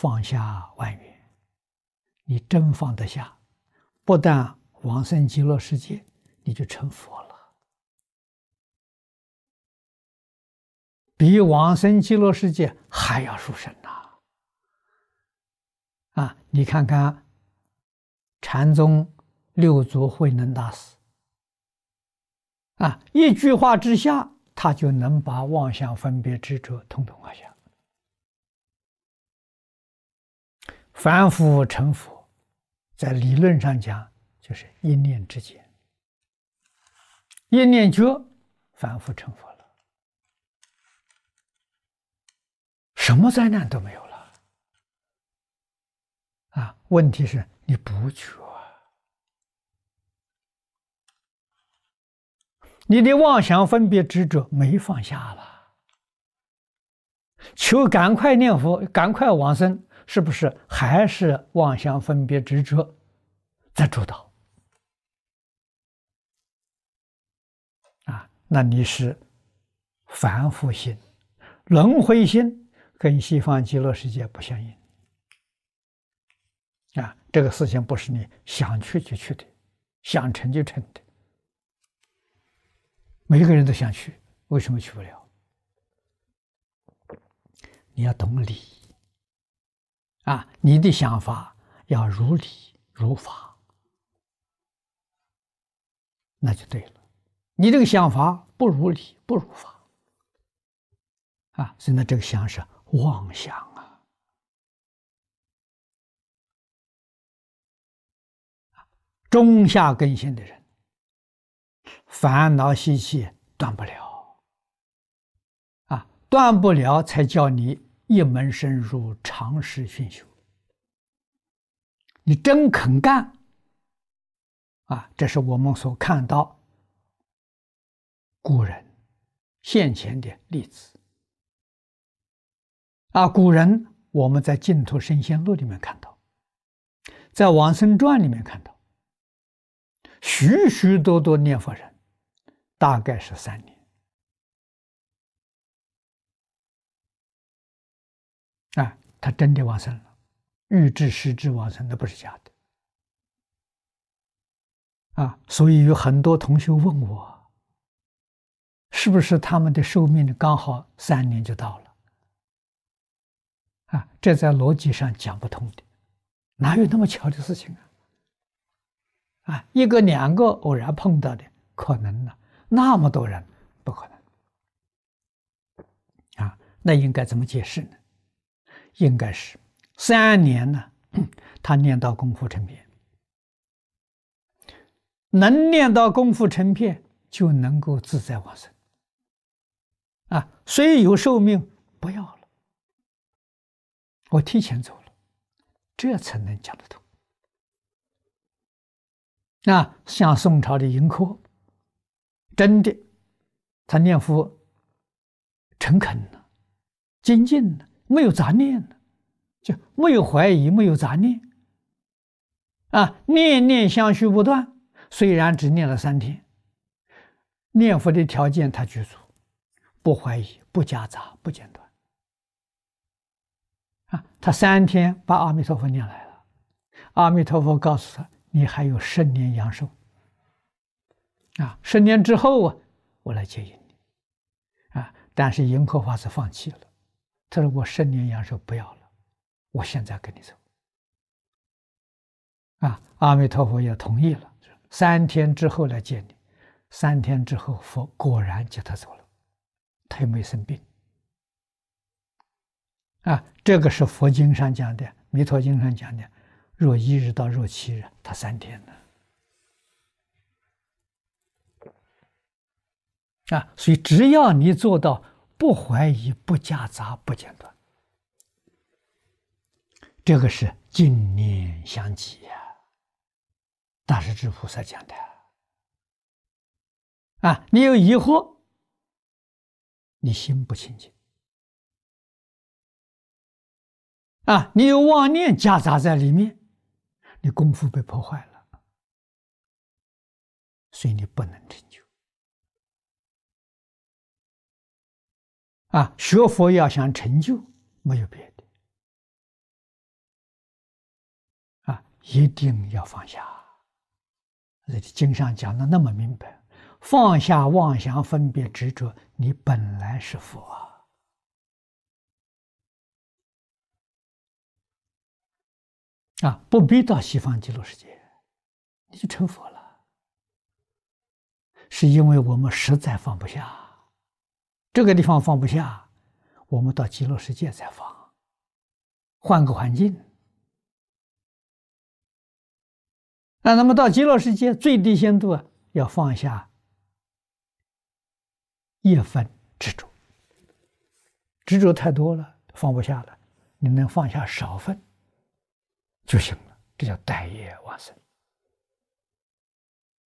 放下万缘，你真放得下，不但往生极乐世界，你就成佛了，比往生极乐世界还要殊胜呐！啊，你看看禅宗六祖慧能大师，啊，一句话之下，他就能把妄想分别执着统统放下。凡夫成佛，在理论上讲就是一念之间，一念觉，凡夫成佛了，什么灾难都没有了。啊，问题是你不觉，你的妄想分别执着没放下了，求赶快念佛，赶快往生。是不是还是妄想分别执着在主导？啊，那你是凡夫心、轮回心，跟西方极乐世界不相应。啊，这个事情不是你想去就去的，想成就成的。每个人都想去，为什么去不了？你要懂理。啊，你的想法要如理如法，那就对了。你这个想法不如理不如法，啊，所以呢，这个想是妄想啊。啊，中下根性的人，烦恼习气断不了，啊，断不了才叫你。一门深入，长时熏修。你真肯干啊！这是我们所看到古人现前的例子啊。古人我们在净土神仙录里面看到，在往生传里面看到，许许多多念佛人，大概是三年。他真的完生了，预知实质完生，那不是假的，啊！所以有很多同学问我，是不是他们的寿命刚好三年就到了？啊，这在逻辑上讲不通的，哪有那么巧的事情啊？啊，一个两个偶然碰到的可能呢，那么多人不可能，啊，那应该怎么解释呢？应该是三年呢，他念到功夫成片，能念到功夫成片，就能够自在往生。啊，虽有寿命不要了，我提前走了，这才能讲得通。那像宋朝的盈科，真的，他念佛诚恳呢，精进呢，没有杂念就没有怀疑，没有杂念啊，念念相续不断。虽然只念了三天，念佛的条件他具足，不怀疑，不夹杂，不间断啊。他三天把阿弥陀佛念来了，阿弥陀佛告诉他：“你还有十年阳寿啊，十年之后啊，我来接引你啊。”但是迎客法师放弃了。他说：“我生年阳寿不要了，我现在跟你走。”啊！阿弥陀佛也同意了，三天之后来见你。三天之后，佛果然接他走了，他又没生病。啊，这个是佛经上讲的，《弥陀经》上讲的：“若一日到若七日，他三天的。”啊，所以只要你做到。不怀疑，不夹杂，不间断，这个是净念相继呀。大势至菩萨讲的啊，你有疑惑，你心不清净啊，你有妄念夹杂在里面，你功夫被破坏了，所以你不能成就。啊，学佛要想成就，没有别的，啊，一定要放下。那经上讲的那么明白，放下妄想、分别、执着，你本来是佛啊！啊，不必到西方极乐世界，你就成佛了。是因为我们实在放不下。这个地方放不下，我们到极乐世界再放，换个环境。那那么到极乐世界最低限度啊，要放下一分执着，执着太多了放不下了。你能放下少份就行了，这叫待业往生。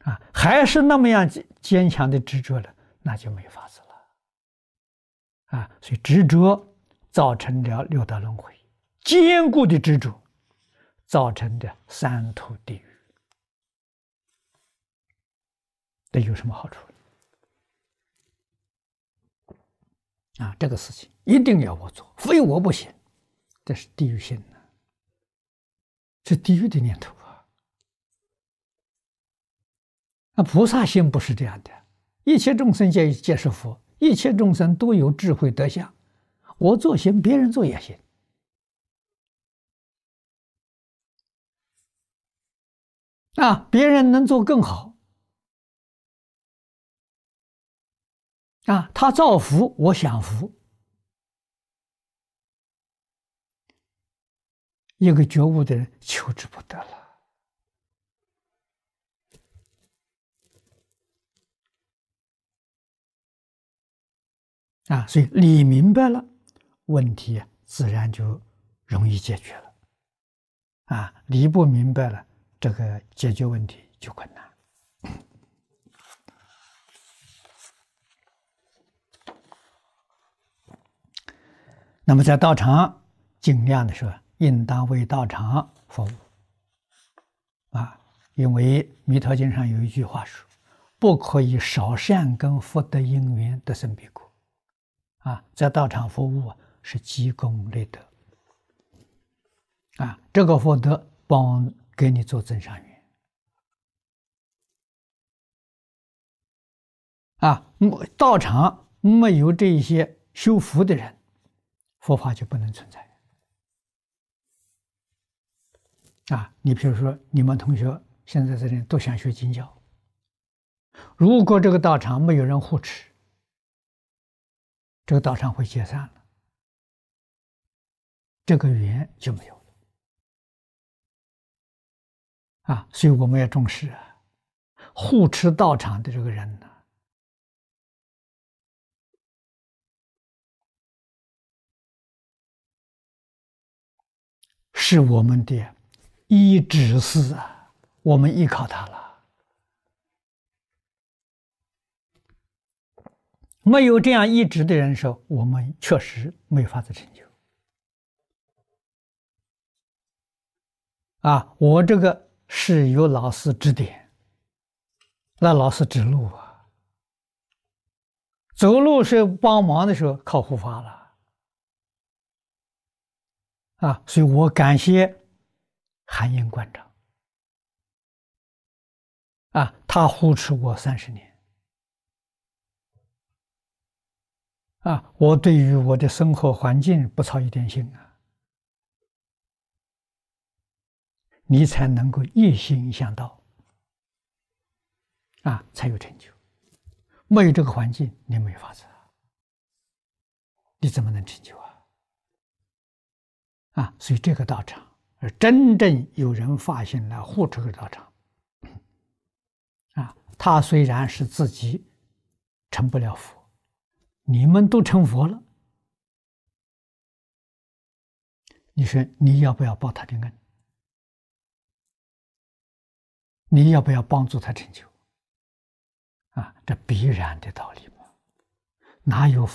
啊，还是那么样坚强的执着了，那就没法子了。啊，所以执着造成了六道轮回，坚固的执着造成的三途地狱，这有什么好处啊，这个事情一定要我做，非我不行，这是地狱心的，是地狱的念头啊。那菩萨心不是这样的，一切众生皆皆是佛。一切众生都有智慧德相，我做行，别人做也行。啊，别人能做更好。啊，他造福，我享福。一个觉悟的人，求之不得了。啊，所以理明白了，问题自然就容易解决了。啊，理不明白了，这个解决问题就困难。那么在道场，尽量的说，应当为道场服务。啊，因为《弥陀经》上有一句话说：“不可以少善根福德因缘得生彼国。”啊，在道场服务是积功累德，啊，这个福德帮给你做增上缘，啊，没道场没有这些修福的人，佛法就不能存在。啊，你比如说你们同学现在这里都想学经教，如果这个道场没有人护持。这个道场会解散了，这个缘就没有了啊！所以我们要重视啊，护持道场的这个人呢，是我们的一直师啊，我们依靠他了。没有这样一直的人手，我们确实没法子成就。啊，我这个是有老师指点，那老师指路啊，走路是帮忙的时候靠护法了，啊，所以我感谢韩英馆长，啊，他护持我三十年。啊，我对于我的生活环境不操一点心啊，你才能够一心向道，啊，才有成就。没有这个环境，你没法子，你怎么能成就啊？啊，所以这个道场，而真正有人发现了护持的道场，啊，他虽然是自己成不了佛。你们都成佛了，你说你要不要报他的恩？你要不要帮助他成就？啊，这必然的道理嘛，哪有？